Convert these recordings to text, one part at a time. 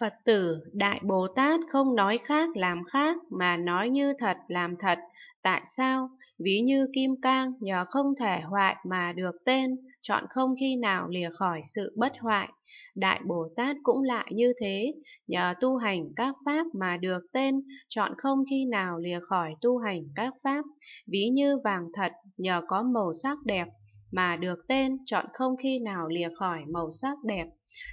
Phật tử Đại Bồ Tát không nói khác làm khác mà nói như thật làm thật. Tại sao? Ví như kim cang nhờ không thể hoại mà được tên, chọn không khi nào lìa khỏi sự bất hoại. Đại Bồ Tát cũng lại như thế, nhờ tu hành các pháp mà được tên, chọn không khi nào lìa khỏi tu hành các pháp. Ví như vàng thật nhờ có màu sắc đẹp mà được tên chọn không khi nào lìa khỏi màu sắc đẹp.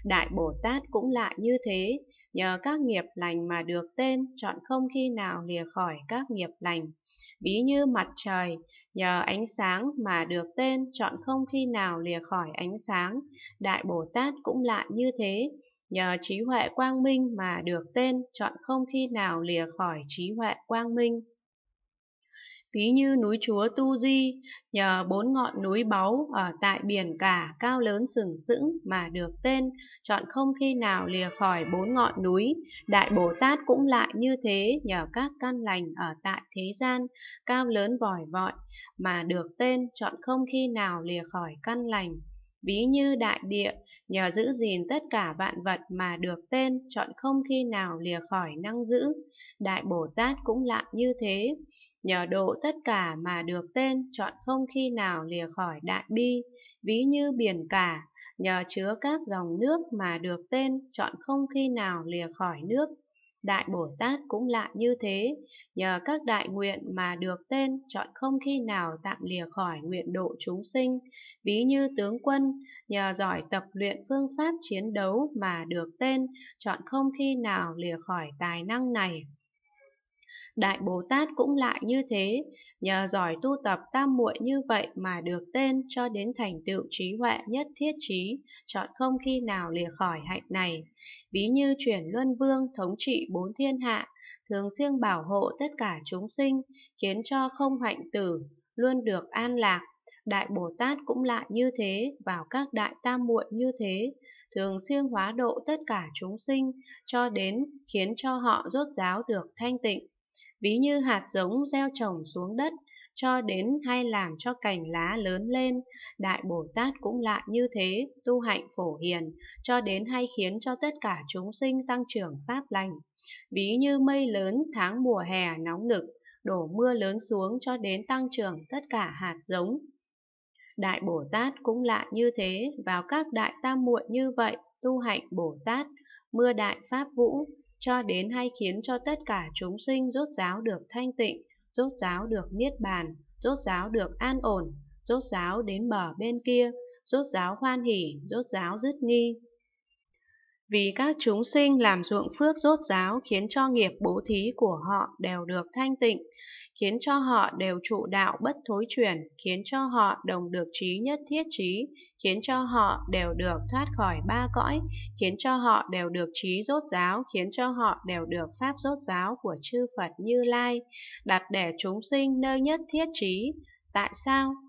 Đại Bồ Tát cũng lại như thế, nhờ các nghiệp lành mà được tên chọn không khi nào lìa khỏi các nghiệp lành. Bí như mặt trời, nhờ ánh sáng mà được tên chọn không khi nào lìa khỏi ánh sáng. Đại Bồ Tát cũng lại như thế, nhờ trí huệ quang minh mà được tên chọn không khi nào lìa khỏi trí huệ quang minh ví như núi chúa Tu Di, nhờ bốn ngọn núi báu ở tại biển cả cao lớn sừng sững mà được tên, chọn không khi nào lìa khỏi bốn ngọn núi. Đại Bồ Tát cũng lại như thế nhờ các căn lành ở tại thế gian, cao lớn vòi vọi mà được tên, chọn không khi nào lìa khỏi căn lành ví như đại địa, nhờ giữ gìn tất cả vạn vật mà được tên, chọn không khi nào lìa khỏi năng giữ. Đại Bồ Tát cũng lại như thế, nhờ độ tất cả mà được tên, chọn không khi nào lìa khỏi đại bi, ví như biển cả, nhờ chứa các dòng nước mà được tên, chọn không khi nào lìa khỏi nước. Đại Bồ Tát cũng lạ như thế, nhờ các đại nguyện mà được tên chọn không khi nào tạm lìa khỏi nguyện độ chúng sinh, ví như tướng quân, nhờ giỏi tập luyện phương pháp chiến đấu mà được tên chọn không khi nào lìa khỏi tài năng này. Đại Bồ Tát cũng lại như thế, nhờ giỏi tu tập tam muội như vậy mà được tên cho đến thành tựu trí huệ nhất thiết trí, chọn không khi nào lìa khỏi hạnh này. Ví như chuyển luân vương thống trị bốn thiên hạ, thường xuyên bảo hộ tất cả chúng sinh, khiến cho không hạnh tử, luôn được an lạc. Đại Bồ Tát cũng lại như thế, vào các đại tam muội như thế, thường xuyên hóa độ tất cả chúng sinh, cho đến khiến cho họ rốt ráo được thanh tịnh ví như hạt giống gieo trồng xuống đất, cho đến hay làm cho cành lá lớn lên. Đại Bồ Tát cũng lại như thế, tu hạnh phổ hiền, cho đến hay khiến cho tất cả chúng sinh tăng trưởng pháp lành. Ví như mây lớn tháng mùa hè nóng nực, đổ mưa lớn xuống cho đến tăng trưởng tất cả hạt giống. Đại Bồ Tát cũng lại như thế, vào các đại tam muội như vậy, tu hạnh Bồ Tát, mưa đại pháp vũ, cho đến hay khiến cho tất cả chúng sinh rốt ráo được thanh tịnh, rốt ráo được niết bàn, rốt ráo được an ổn, rốt ráo đến bờ bên kia, rốt ráo hoan hỉ, rốt ráo dứt nghi vì các chúng sinh làm ruộng phước rốt ráo khiến cho nghiệp bố thí của họ đều được thanh tịnh, khiến cho họ đều trụ đạo bất thối chuyển, khiến cho họ đồng được trí nhất thiết trí, khiến cho họ đều được thoát khỏi ba cõi, khiến cho họ đều được trí rốt ráo, khiến cho họ đều được pháp rốt ráo của chư Phật Như Lai, đặt để chúng sinh nơi nhất thiết trí. Tại sao?